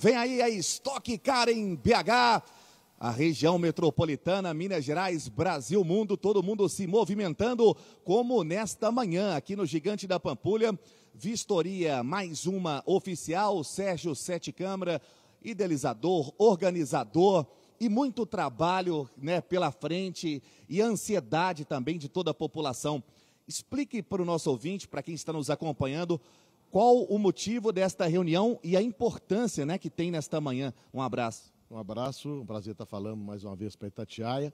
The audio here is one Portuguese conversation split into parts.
Vem aí a Estoque Car em BH, a região metropolitana, Minas Gerais, Brasil, mundo, todo mundo se movimentando como nesta manhã aqui no Gigante da Pampulha. Vistoria, mais uma oficial, Sérgio Sete Câmara, idealizador, organizador e muito trabalho né, pela frente e ansiedade também de toda a população. Explique para o nosso ouvinte, para quem está nos acompanhando, qual o motivo desta reunião e a importância né, que tem nesta manhã. Um abraço. Um abraço, um prazer estar falando mais uma vez para Itatiaia.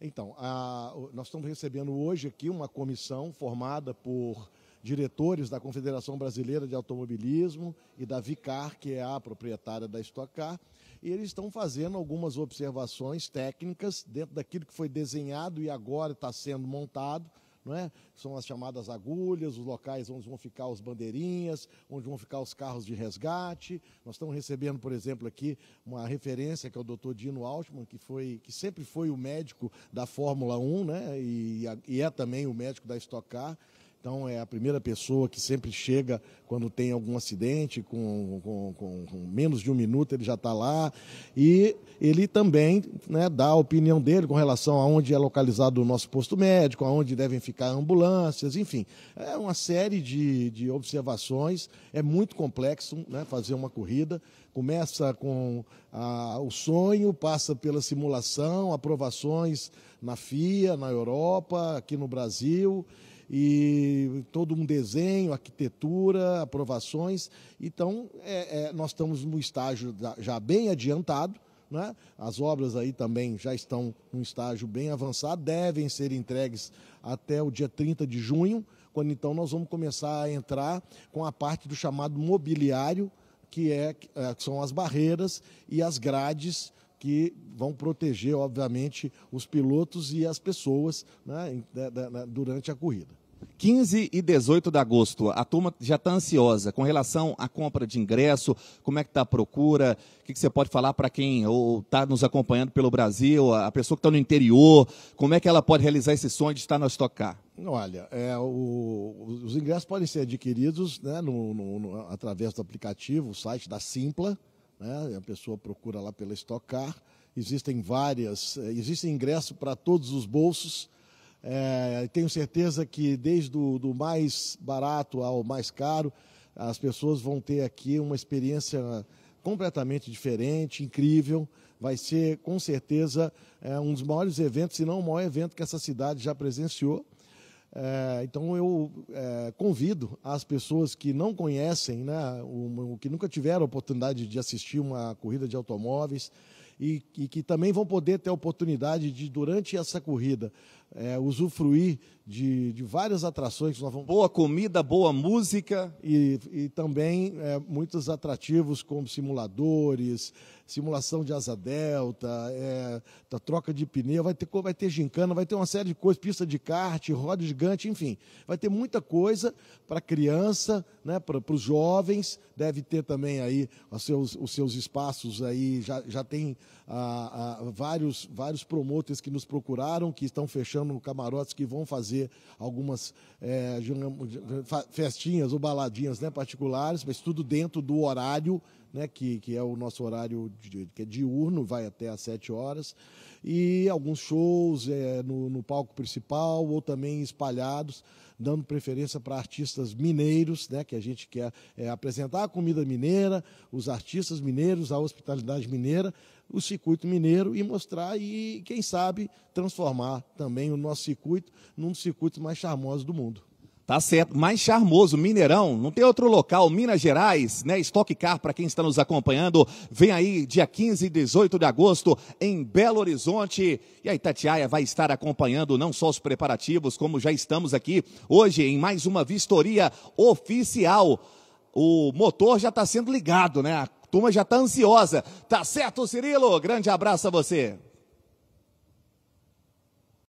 Então, a, nós estamos recebendo hoje aqui uma comissão formada por diretores da Confederação Brasileira de Automobilismo e da Vicar, que é a proprietária da Stock Car, e eles estão fazendo algumas observações técnicas dentro daquilo que foi desenhado e agora está sendo montado não é? São as chamadas agulhas, os locais onde vão ficar os bandeirinhas, onde vão ficar os carros de resgate. Nós estamos recebendo, por exemplo, aqui uma referência que é o Dr. Dino Altman, que foi, que sempre foi o médico da Fórmula 1, né? E, e é também o médico da Stock Car. Então, é a primeira pessoa que sempre chega quando tem algum acidente, com, com, com, com menos de um minuto ele já está lá. E ele também né, dá a opinião dele com relação a onde é localizado o nosso posto médico, aonde devem ficar ambulâncias, enfim. É uma série de, de observações. É muito complexo né, fazer uma corrida. Começa com a, o sonho, passa pela simulação, aprovações na FIA, na Europa, aqui no Brasil e todo um desenho, arquitetura, aprovações. Então, é, é, nós estamos no estágio já bem adiantado. Né? As obras aí também já estão num estágio bem avançado, devem ser entregues até o dia 30 de junho, quando então nós vamos começar a entrar com a parte do chamado mobiliário, que, é, é, que são as barreiras e as grades que vão proteger, obviamente, os pilotos e as pessoas né, durante a corrida. 15 e 18 de agosto, a turma já está ansiosa com relação à compra de ingresso, como é que está a procura, o que, que você pode falar para quem está nos acompanhando pelo Brasil, a pessoa que está no interior, como é que ela pode realizar esse sonho de estar na Estocar? Olha, é, o, os ingressos podem ser adquiridos né, no, no, no, através do aplicativo, o site da Simpla, né, a pessoa procura lá pela Estocar, existem várias, é, existem ingressos para todos os bolsos, é, tenho certeza que desde do, do mais barato ao mais caro, as pessoas vão ter aqui uma experiência completamente diferente, incrível. Vai ser, com certeza, é, um dos maiores eventos, se não o maior evento que essa cidade já presenciou. É, então eu é, convido as pessoas que não conhecem, né, o, o, que nunca tiveram a oportunidade de assistir uma corrida de automóveis e, e que também vão poder ter a oportunidade de, durante essa corrida, é, usufruir de, de, várias atrações. Que nós vamos... Boa comida, boa música. E, e também é, muitos atrativos como simuladores, simulação de asa delta, é, da troca de pneu, vai ter, vai ter gincana, vai ter uma série de coisas, pista de kart, roda gigante, enfim. Vai ter muita coisa para criança, né, para os jovens, deve ter também aí os seus, os seus espaços aí, já, já tem a, a, vários, vários promotores que nos procuraram, que estão fechando camarotes, que vão fazer algumas é, festinhas ou baladinhas né, particulares, mas tudo dentro do horário né, que, que é o nosso horário de, que é diurno, vai até às 7 horas, e alguns shows é, no, no palco principal ou também espalhados, dando preferência para artistas mineiros, né, que a gente quer é, apresentar a comida mineira, os artistas mineiros, a hospitalidade mineira, o circuito mineiro e mostrar e, quem sabe, transformar também o nosso circuito num dos circuitos mais charmosos do mundo. Tá certo, mais charmoso, Mineirão, não tem outro local, Minas Gerais, né? Stock Car, para quem está nos acompanhando, vem aí dia 15 e 18 de agosto em Belo Horizonte. E a Itatiaia vai estar acompanhando não só os preparativos, como já estamos aqui hoje em mais uma vistoria oficial. O motor já está sendo ligado, né? A turma já está ansiosa. Tá certo, Cirilo? Grande abraço a você.